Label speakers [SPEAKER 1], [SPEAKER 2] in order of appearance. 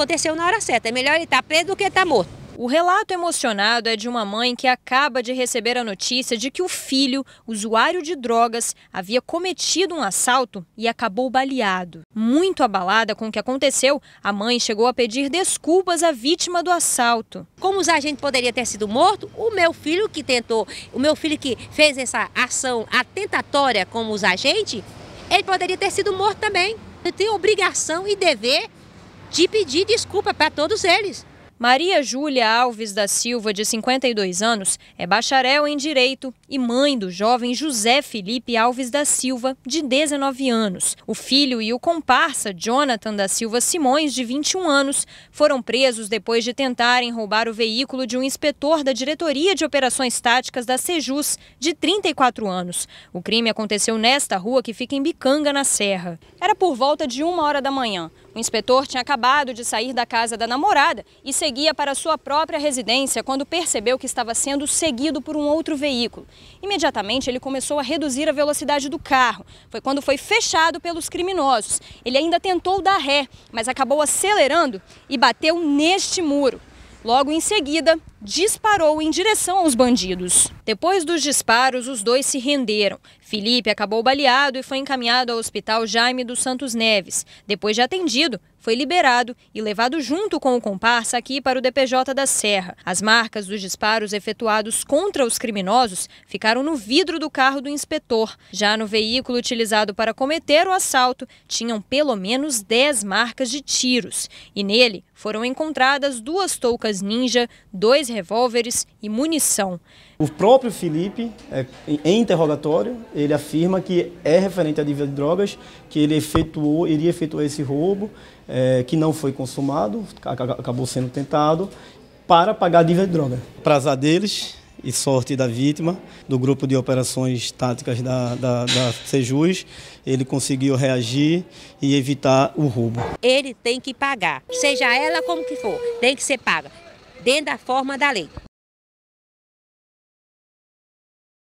[SPEAKER 1] aconteceu na hora certa. É melhor ele estar tá preso do que estar tá morto. O relato emocionado é de uma mãe que acaba de receber a notícia de que o filho, usuário de drogas, havia cometido um assalto e acabou baleado. Muito abalada com o que aconteceu, a mãe chegou a pedir desculpas à vítima do assalto. Como os agentes poderiam ter sido morto, o meu
[SPEAKER 2] filho que tentou, o meu filho que fez essa ação atentatória como os agentes,
[SPEAKER 1] ele poderia ter sido morto também. Eu tenho obrigação e dever de pedir desculpa para todos eles. Maria Júlia Alves da Silva, de 52 anos, é bacharel em Direito e mãe do jovem José Felipe Alves da Silva, de 19 anos. O filho e o comparsa Jonathan da Silva Simões, de 21 anos, foram presos depois de tentarem roubar o veículo de um inspetor da Diretoria de Operações Táticas da Sejus, de 34 anos. O crime aconteceu nesta rua que fica em Bicanga, na Serra. Era por volta de uma hora da manhã. O inspetor tinha acabado de sair da casa da namorada e seguiu seguia para sua própria residência quando percebeu que estava sendo seguido por um outro veículo. Imediatamente, ele começou a reduzir a velocidade do carro. Foi quando foi fechado pelos criminosos. Ele ainda tentou dar ré, mas acabou acelerando e bateu neste muro. Logo em seguida, disparou em direção aos bandidos. Depois dos disparos, os dois se renderam. Felipe acabou baleado e foi encaminhado ao Hospital Jaime dos Santos Neves. Depois de atendido, foi liberado e levado junto com o comparsa aqui para o DPJ da Serra. As marcas dos disparos efetuados contra os criminosos ficaram no vidro do carro do inspetor. Já no veículo utilizado para cometer o assalto, tinham pelo menos 10 marcas de tiros. E nele foram encontradas duas toucas ninja, dois revólveres e munição.
[SPEAKER 3] O próprio Felipe, é, em interrogatório, ele afirma que é referente à dívida de drogas, que ele efetuou, iria efetuar esse roubo, é, que não foi consumado, acabou sendo tentado, para pagar a dívida de droga. Prazer deles, e sorte da vítima, do grupo de operações táticas da, da, da Sejus, ele conseguiu reagir e evitar o roubo.
[SPEAKER 2] Ele tem que pagar, seja
[SPEAKER 1] ela como que for, tem que ser paga dentro da forma da lei.